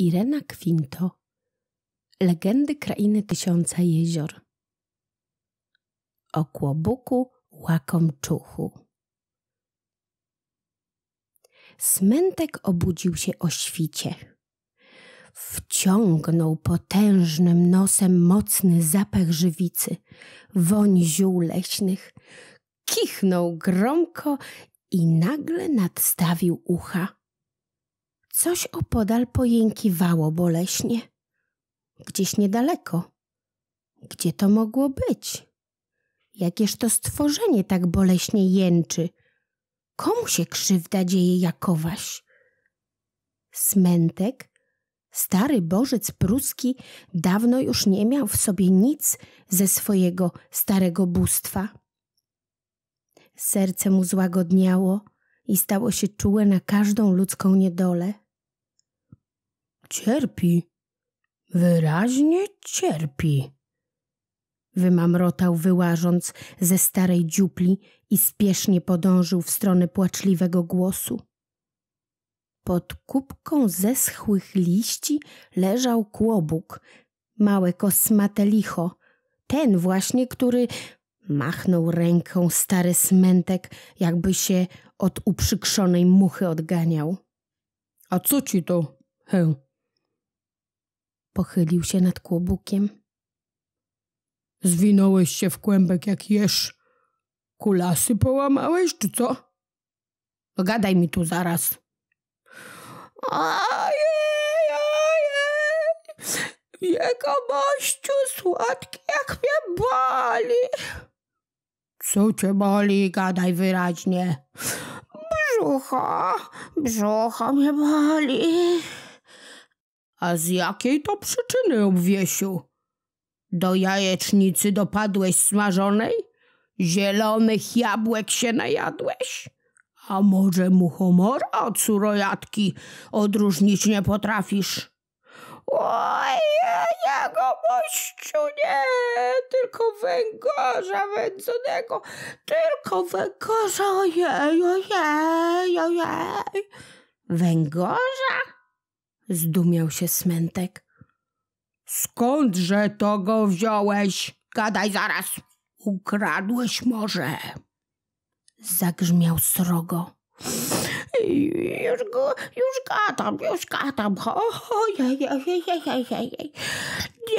Irena Quinto Legendy krainy tysiąca jezior O kłobuku łakomczuchu Smętek obudził się o świcie. Wciągnął potężnym nosem mocny zapach żywicy, woń ziół leśnych. Kichnął gromko i nagle nadstawił ucha Coś opodal pojękiwało boleśnie. Gdzieś niedaleko. Gdzie to mogło być? Jakież to stworzenie tak boleśnie jęczy? Komu się krzywda dzieje jakowaś? Smętek, stary bożec pruski, dawno już nie miał w sobie nic ze swojego starego bóstwa. Serce mu złagodniało i stało się czułe na każdą ludzką niedolę. Cierpi. Wyraźnie cierpi. Wymamrotał, wyłażąc ze starej dziupli i spiesznie podążył w stronę płaczliwego głosu. Pod kubką zeschłych liści leżał kłobuk, małe kosmate licho, ten właśnie, który machnął ręką stary smętek, jakby się od uprzykrzonej muchy odganiał. A co ci to? Hę, Pochylił się nad kłobukiem. Zwinąłeś się w kłębek jak jesz. Kulasy połamałeś, czy co? Pogadaj mi tu zaraz. Ojej, ojej. Jego mościu słodki, jak mnie boli. Co cię boli? Gadaj wyraźnie. Brzucho, brzucho mnie boli. A z jakiej to przyczyny, obwiesiu? Do jajecznicy dopadłeś smażonej? Zielonych jabłek się najadłeś? A może muchomora od surojatki odróżnić nie potrafisz? Oj, jego mościu nie, tylko węgorza wędzonego, tylko węgorza, ojej, ojej, ojej. Węgorza? Zdumiał się smętek. Skądże to go wziąłeś? Gadaj zaraz. Ukradłeś może. Zagrzmiał srogo. Już go, już gadam, już gadam. Ojej,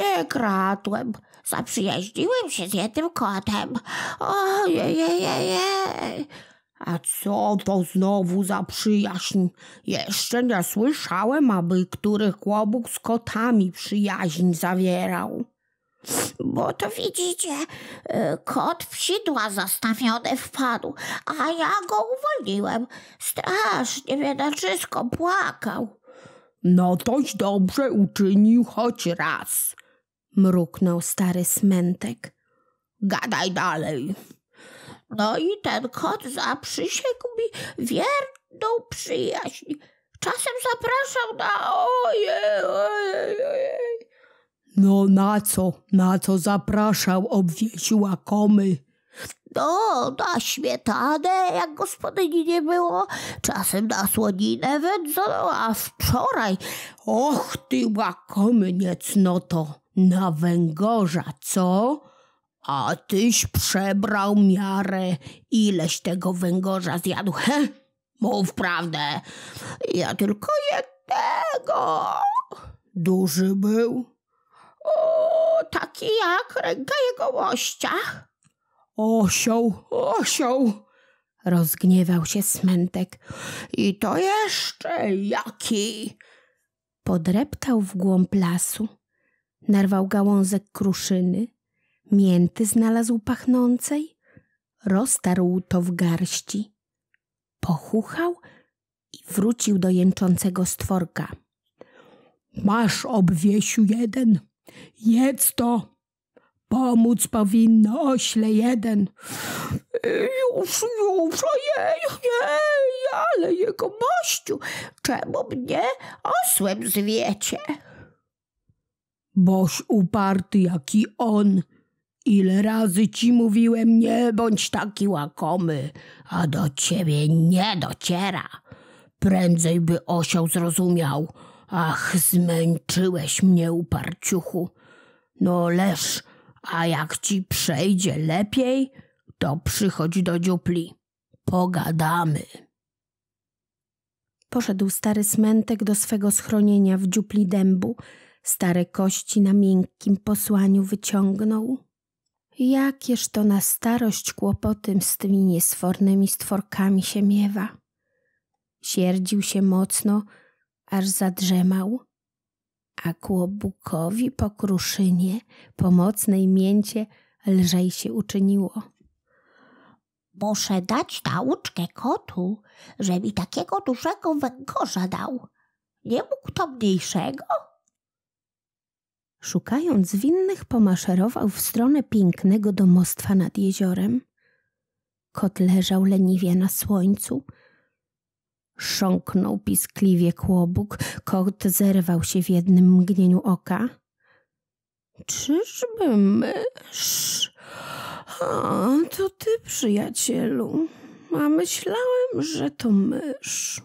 Nie kradłem. Zaprzyjaźniłem się z jednym kotem. Ojej, a co to znowu za przyjaźń? Jeszcze nie słyszałem, aby których kłobuk z kotami przyjaźń zawierał. Bo to widzicie, y, kot w sidła zastawiony wpadł, a ja go uwolniłem. Strasznie biedaczysko płakał. No toś dobrze uczynił choć raz, mruknął stary smętek. Gadaj dalej. No i ten kot zaprzysiegł mi wierną przyjaźń. Czasem zapraszał na ojej, ojej, ojej. No na co, na co zapraszał, obwiesiła komy. No, na śmietanę, jak gospodyni nie było, czasem na słoninę wędzono, a wczoraj, och ty łakomy niecnoto, na węgorza, co? A tyś przebrał miarę, ileś tego węgorza zjadł. He? Mów prawdę. Ja tylko jednego. Duży był? O, taki jak ręka jego łościa. Osioł, osioł. Rozgniewał się smętek. I to jeszcze jaki? Podreptał w głąb lasu. Narwał gałązek kruszyny mięty znalazł pachnącej, roztarł to w garści, pochuchał i wrócił do jęczącego stworka. Masz obwiesiu jeden, jedz to. Pomóc powinno ośle jeden. Już, już, ojej, ojej, ale jego mościu, czemu mnie osłem zwiecie? Boś uparty jaki on, Ile razy ci mówiłem, nie bądź taki łakomy, a do ciebie nie dociera. Prędzej by osioł zrozumiał. Ach, zmęczyłeś mnie, uparciuchu. No leż, a jak ci przejdzie lepiej, to przychodź do dziupli. Pogadamy. Poszedł stary smętek do swego schronienia w dziupli dębu. Stare kości na miękkim posłaniu wyciągnął. Jakież to na starość kłopotym z tymi niesfornymi stworkami się miewa. Sierdził się mocno, aż zadrzemał. A kłobukowi po kruszynie, po mocnej mięcie, lżej się uczyniło. Muszę dać nauczkę kotu, żeby takiego dużego węgorza dał. Nie mógł to mniejszego? Szukając winnych, pomaszerował w stronę pięknego domostwa nad jeziorem. Kot leżał leniwie na słońcu. Sząknął piskliwie kłobuk. Kot zerwał się w jednym mgnieniu oka. Czyżby mysz? A, to ty, przyjacielu. A myślałem, że to mysz.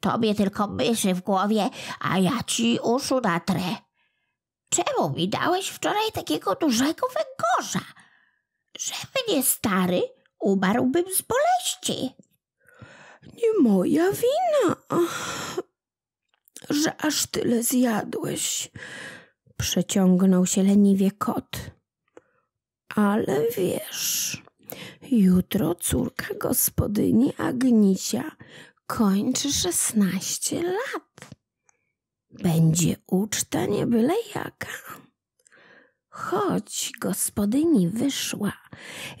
Tobie tylko myszy w głowie, a ja ci uszu natrę. Czemu mi dałeś wczoraj takiego dużego węgorza? Żeby nie stary, umarłbym z boleści. Nie moja wina, że aż tyle zjadłeś. Przeciągnął się leniwie kot. Ale wiesz, jutro córka gospodyni Agnicia kończy szesnaście lat. Będzie uczta nie byle jaka. Chodź, gospodyni wyszła,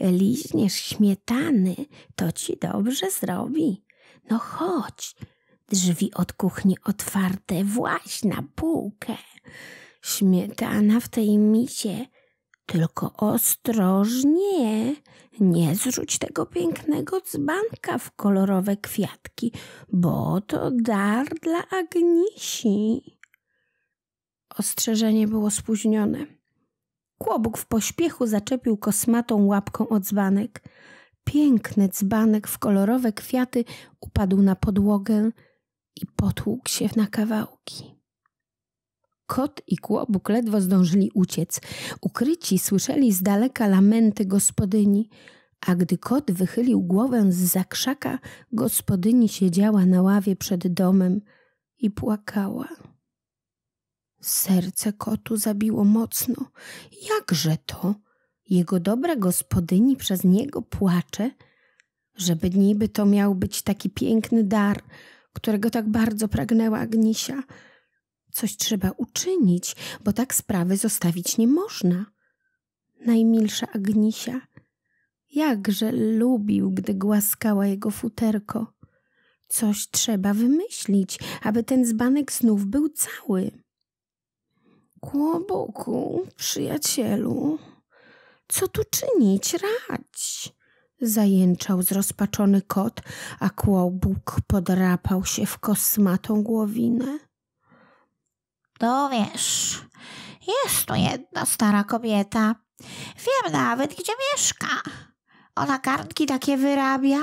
liźniesz śmietany, to ci dobrze zrobi. No chodź, drzwi od kuchni otwarte, właśnie, na półkę. Śmietana w tej misie tylko ostrożnie, nie zrzuć tego pięknego dzbanka w kolorowe kwiatki, bo to dar dla Agnisi. Ostrzeżenie było spóźnione. Kłobuk w pośpiechu zaczepił kosmatą łapką o dzbanek. Piękny dzbanek w kolorowe kwiaty upadł na podłogę i potłukł się na kawałki. Kot i kłobuk ledwo zdążyli uciec. Ukryci słyszeli z daleka lamenty gospodyni, a gdy kot wychylił głowę z zakrzaka, gospodyni siedziała na ławie przed domem i płakała. Serce kotu zabiło mocno. Jakże to? Jego dobra gospodyni przez niego płacze? Żeby niby to miał być taki piękny dar, którego tak bardzo pragnęła Agnisia – Coś trzeba uczynić, bo tak sprawy zostawić nie można. Najmilsza Agnisia, jakże lubił, gdy głaskała jego futerko. Coś trzeba wymyślić, aby ten zbanek znów był cały. Kłoboku, przyjacielu, co tu czynić rać? Zajęczał zrozpaczony kot, a kłobuk podrapał się w kosmatą głowinę. No wiesz, jest tu jedna stara kobieta. Wiem nawet, gdzie mieszka. Ona garnki takie wyrabia,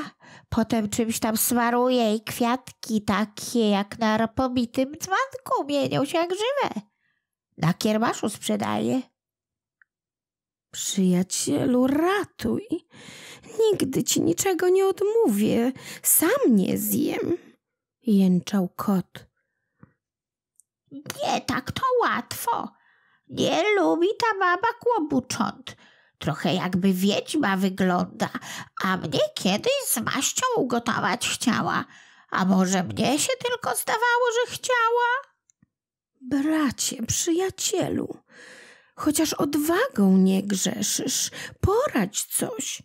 potem czymś tam smaruje i kwiatki takie jak na pobitym dzbanku mienią się jak żywe. Na kierbaszu sprzedaje. Przyjacielu, ratuj. Nigdy ci niczego nie odmówię. Sam nie zjem. Jęczał kot. Nie tak to łatwo. Nie lubi ta baba kłobucząt. Trochę jakby wiedźma wygląda, a mnie kiedyś z maścią ugotować chciała. A może mnie się tylko zdawało, że chciała? Bracie, przyjacielu, chociaż odwagą nie grzeszysz, poradź coś.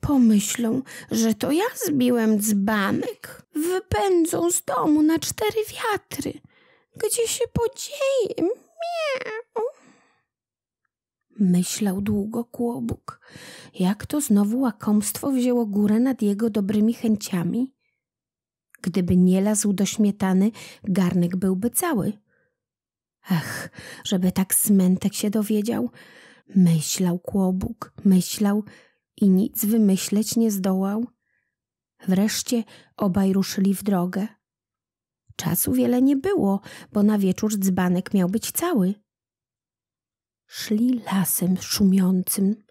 Pomyślą, że to ja zbiłem dzbanek. Wypędzą z domu na cztery wiatry. Gdzie się podzieje? Miau. Myślał długo kłobuk, jak to znowu łakomstwo wzięło górę nad jego dobrymi chęciami. Gdyby nie lazł do śmietany, garnek byłby cały. Ach, żeby tak smętek się dowiedział. Myślał kłobuk, myślał i nic wymyśleć nie zdołał. Wreszcie obaj ruszyli w drogę. Czasu wiele nie było, bo na wieczór dzbanek miał być cały. Szli lasem szumiącym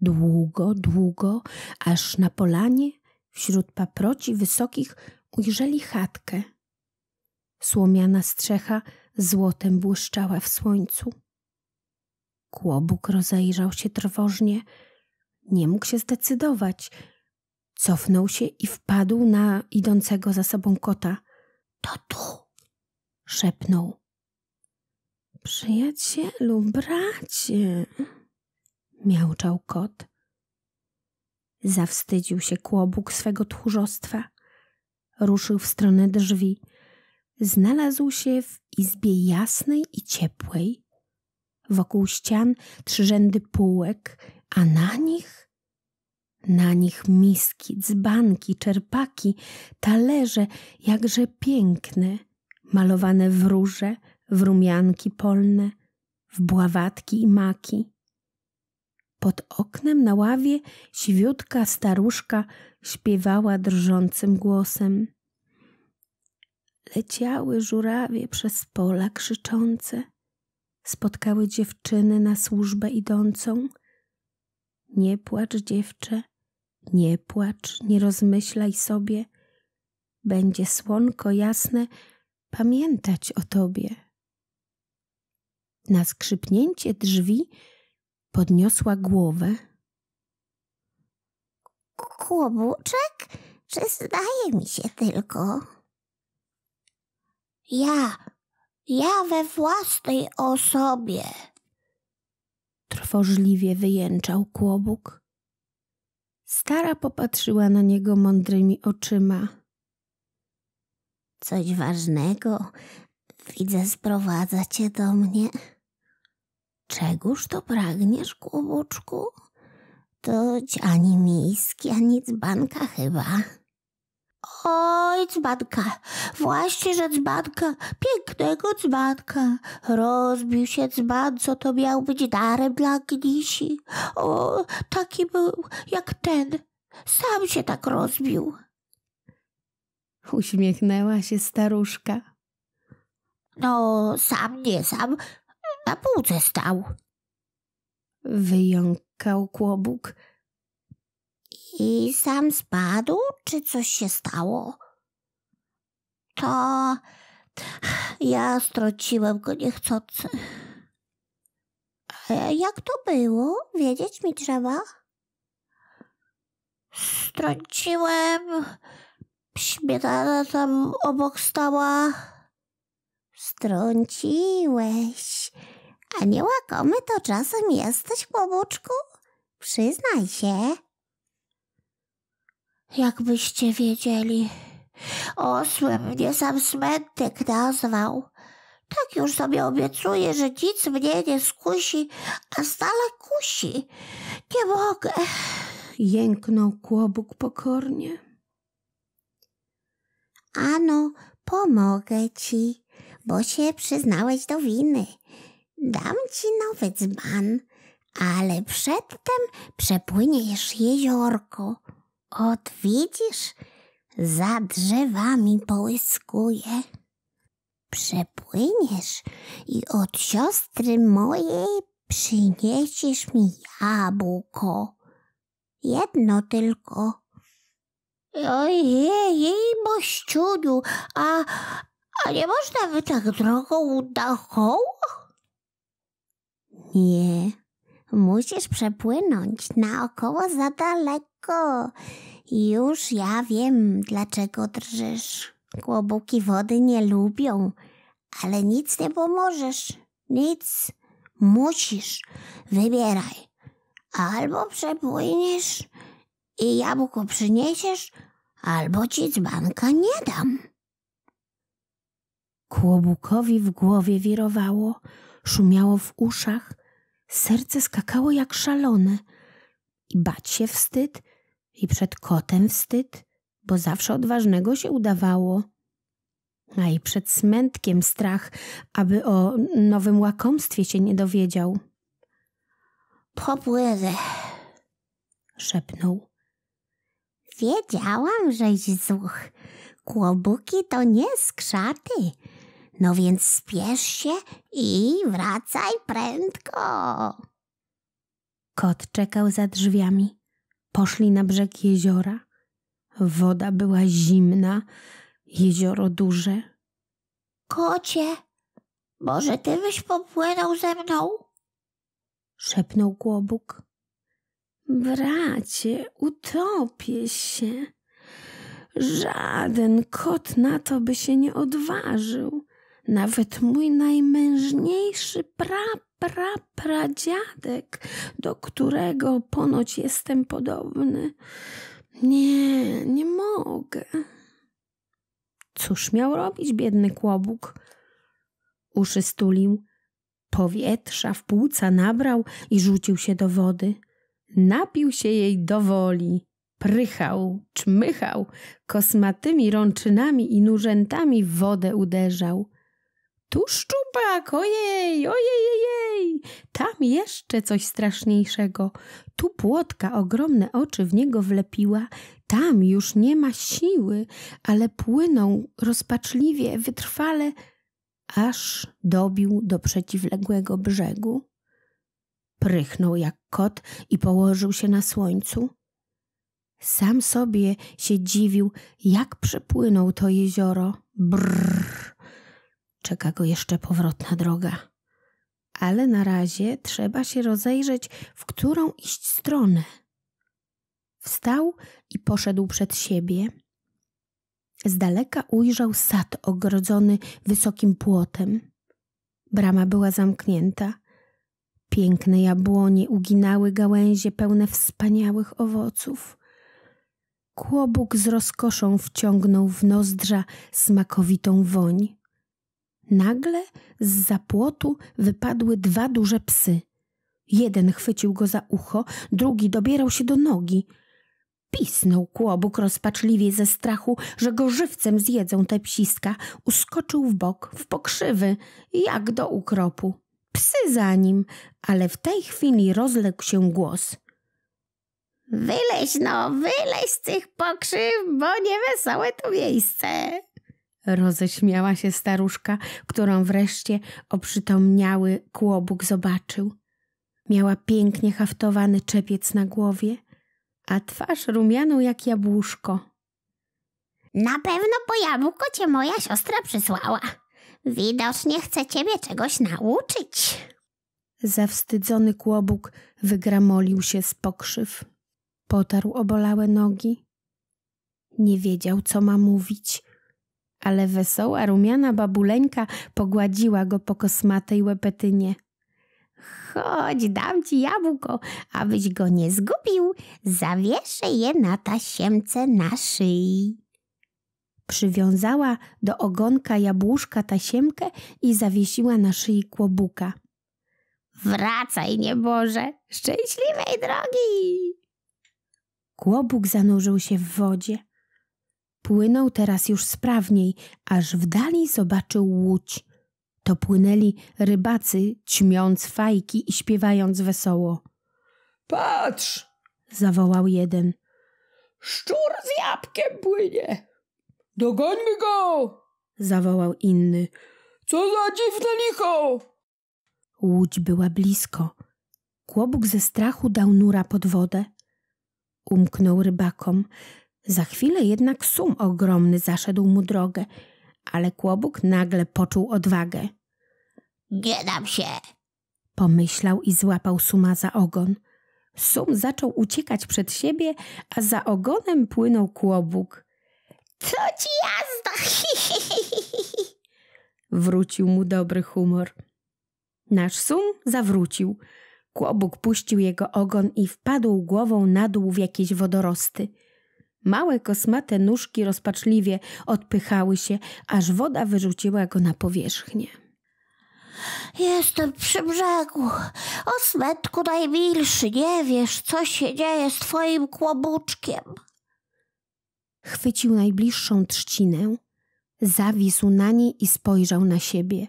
długo, długo, aż na polanie wśród paproci wysokich ujrzeli chatkę. Słomiana strzecha złotem błyszczała w słońcu. Kłobuk rozejrzał się trwożnie. Nie mógł się zdecydować. Cofnął się i wpadł na idącego za sobą kota. To tu! szepnął. Przyjacielu, bracie! miauczał kot. Zawstydził się kłobuk swego tchórzostwa. Ruszył w stronę drzwi. Znalazł się w izbie jasnej i ciepłej. Wokół ścian trzy rzędy półek, a na nich na nich miski, dzbanki, czerpaki, talerze, jakże piękne, malowane w róże, w rumianki polne, w bławatki i maki. Pod oknem na ławie siwiutka staruszka śpiewała drżącym głosem. Leciały żurawie przez pola krzyczące, spotkały dziewczyny na służbę idącą. Nie płacz dziewczę, nie płacz, nie rozmyślaj sobie. Będzie słonko jasne pamiętać o tobie. Na skrzypnięcie drzwi podniosła głowę. Kłobuczek? Czy zdaje mi się tylko? Ja, ja we własnej osobie. Trwożliwie wyjęczał kłobuk. Stara popatrzyła na niego mądrymi oczyma. Coś ważnego, widzę, sprowadza cię do mnie. Czegóż to pragniesz, kłobuczku? To ani miski, ani dzbanka chyba. Oj, dzbanka, właśnie, że dzbanka, pięknego dzbanka. Rozbił się dzban, co to miał być darem dla gnisi. O, taki był jak ten, sam się tak rozbił. Uśmiechnęła się staruszka. No, sam nie sam, na półce stał. Wyjąkał kłobuk i sam spadł, czy coś się stało? To ja strąciłem go niechcący. E, jak to było? Wiedzieć mi trzeba. Strąciłem. Śmietana tam obok stała. Strąciłeś. A niełakomy to czasem jesteś, poboczku? Przyznaj się. Jakbyście wiedzieli. Osłem mnie sam smętek nazwał. Tak już sobie obiecuję, że nic mnie nie skusi, a stale kusi. Nie mogę. Jęknął kłobuk pokornie. Ano, pomogę ci, bo się przyznałeś do winy. Dam ci nowy dzban, ale przedtem przepłyniesz jeziorko Odwidzisz, widzisz, za drzewami połyskuje. Przepłyniesz i od siostry mojej przyniesiesz mi jabłko. Jedno tylko. Ojej, jej mościuniu, a, a nie można by tak drogą dookoła? Nie, musisz przepłynąć naokoło za daleko. Matko, już ja wiem, dlaczego drżysz. Kłobuki wody nie lubią, ale nic nie pomożesz. Nic. Musisz. Wybieraj. Albo przepłyniesz i jabłko przyniesiesz, albo ci dzbanka nie dam. Kłobukowi w głowie wirowało, szumiało w uszach, serce skakało jak szalone i bać się wstyd – i przed kotem wstyd, bo zawsze odważnego się udawało. A i przed smętkiem strach, aby o nowym łakomstwie się nie dowiedział. Popływy, szepnął. Wiedziałam, żeś zuch. Kłobuki to nie skrzaty. No więc spiesz się i wracaj prędko. Kot czekał za drzwiami. Poszli na brzeg jeziora. Woda była zimna, jezioro duże. Kocie, może ty byś popłynął ze mną? Szepnął głobuk. Bracie, utopię się. Żaden kot na to by się nie odważył. Nawet mój najmężniejszy pra pra pradziadek, do którego ponoć jestem podobny. Nie, nie mogę. Cóż miał robić biedny kłobuk? Uszy stulił, powietrza w płuca nabrał i rzucił się do wody. Napił się jej do woli prychał, czmychał, kosmatymi rączynami i nurzętami w wodę uderzał tu szczupak, ojej, ojej, ojej. Tam jeszcze coś straszniejszego. Tu płotka ogromne oczy w niego wlepiła. Tam już nie ma siły, ale płynął rozpaczliwie, wytrwale, aż dobił do przeciwległego brzegu. Prychnął jak kot i położył się na słońcu. Sam sobie się dziwił, jak przepłynął to jezioro. Brrr. Czeka go jeszcze powrotna droga. Ale na razie trzeba się rozejrzeć, w którą iść stronę. Wstał i poszedł przed siebie. Z daleka ujrzał sad ogrodzony wysokim płotem. Brama była zamknięta. Piękne jabłonie uginały gałęzie pełne wspaniałych owoców. Kłobuk z rozkoszą wciągnął w nozdrza smakowitą woń. Nagle z zapłotu wypadły dwa duże psy. Jeden chwycił go za ucho, drugi dobierał się do nogi. Pisnął kłobuk rozpaczliwie ze strachu, że go żywcem zjedzą te psiska. Uskoczył w bok, w pokrzywy, jak do ukropu. Psy za nim, ale w tej chwili rozległ się głos. Wyleź no, wyleź z tych pokrzyw, bo niewesołe tu miejsce. Roześmiała się staruszka, którą wreszcie oprzytomniały kłobuk zobaczył. Miała pięknie haftowany czepiec na głowie, a twarz rumianą jak jabłuszko. Na pewno po jabłko cię moja siostra przysłała. Widocznie chce ciebie czegoś nauczyć. Zawstydzony kłobuk wygramolił się z pokrzyw. Potarł obolałe nogi. Nie wiedział, co ma mówić ale wesoła, rumiana babuleńka pogładziła go po kosmatej łepetynie. Chodź, dam ci jabłko, abyś go nie zgubił. Zawieszę je na tasiemce na szyi. Przywiązała do ogonka jabłuszka tasiemkę i zawiesiła na szyi kłobuka. Wracaj, nieboże, szczęśliwej drogi! Kłobuk zanurzył się w wodzie. Płynął teraz już sprawniej, aż w dali zobaczył łódź. To płynęli rybacy, ćmiąc fajki i śpiewając wesoło. Patrz! zawołał jeden. Szczur z jabłkiem płynie! Dogońmy go! zawołał inny. Co za dziwne licho! Łódź była blisko. Kłobuk ze strachu dał nura pod wodę. Umknął rybakom. Za chwilę jednak sum ogromny zaszedł mu drogę, ale kłobuk nagle poczuł odwagę. Nie dam się! Pomyślał i złapał suma za ogon. Sum zaczął uciekać przed siebie, a za ogonem płynął kłobuk. Co ci jazda! Wrócił mu dobry humor. Nasz sum zawrócił. Kłobuk puścił jego ogon i wpadł głową na dół w jakieś wodorosty. Małe kosmate nóżki rozpaczliwie odpychały się, aż woda wyrzuciła go na powierzchnię. Jestem przy brzegu. Osmetku najmilszy, nie wiesz, co się dzieje z twoim kłobuczkiem. Chwycił najbliższą trzcinę, zawisł na niej i spojrzał na siebie.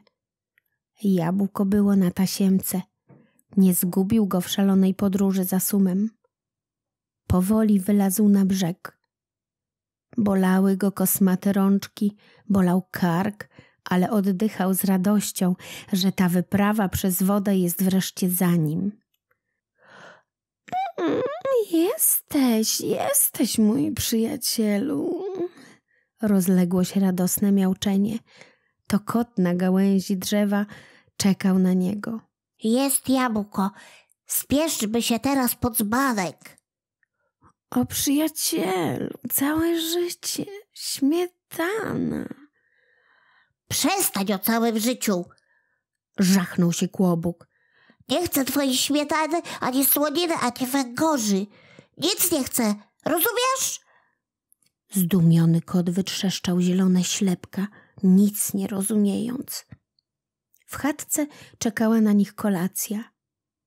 Jabłko było na tasiemce. Nie zgubił go w szalonej podróży za sumem. Powoli wylazł na brzeg. Bolały go kosmate rączki, bolał kark, ale oddychał z radością, że ta wyprawa przez wodę jest wreszcie za nim. Mm, jesteś, jesteś mój przyjacielu. Rozległo się radosne miauczenie. To kot na gałęzi drzewa czekał na niego. Jest jabłko. Spieszby się teraz pod zbawek. O przyjacielu, całe życie, śmietana. Przestań o całym życiu, żachnął się kłobuk. Nie chcę twojej śmietany, ani słoniny, ani węgorzy. Nic nie chcę, rozumiesz? Zdumiony kot wytrzeszczał zielone ślepka, nic nie rozumiejąc. W chatce czekała na nich kolacja.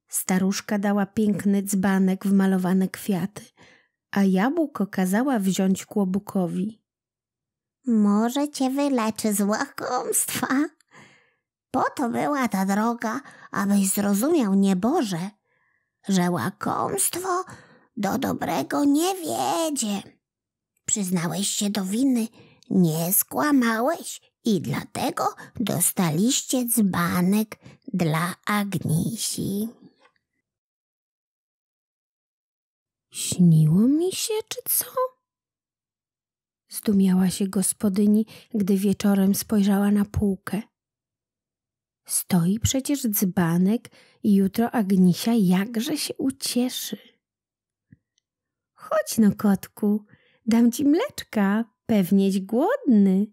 Staruszka dała piękny dzbanek w malowane kwiaty – a jabłko kazała wziąć kłobukowi. Może cię wyleczy z łakomstwa? Po to była ta droga, abyś zrozumiał nieboże, że łakomstwo do dobrego nie wiedzie. Przyznałeś się do winy, nie skłamałeś i dlatego dostaliście dzbanek dla Agnisi. Śniło mi się, czy co? Zdumiała się gospodyni, gdy wieczorem spojrzała na półkę. Stoi przecież dzbanek i jutro Agnisia jakże się ucieszy. Chodź no, kotku, dam ci mleczka, pewnieś głodny.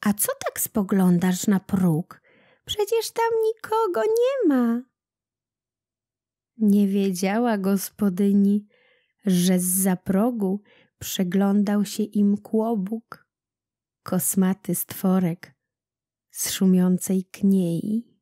A co tak spoglądasz na próg? Przecież tam nikogo nie ma. Nie wiedziała gospodyni, że z za progu przeglądał się im kłobuk, kosmaty stworek z szumiącej kniei.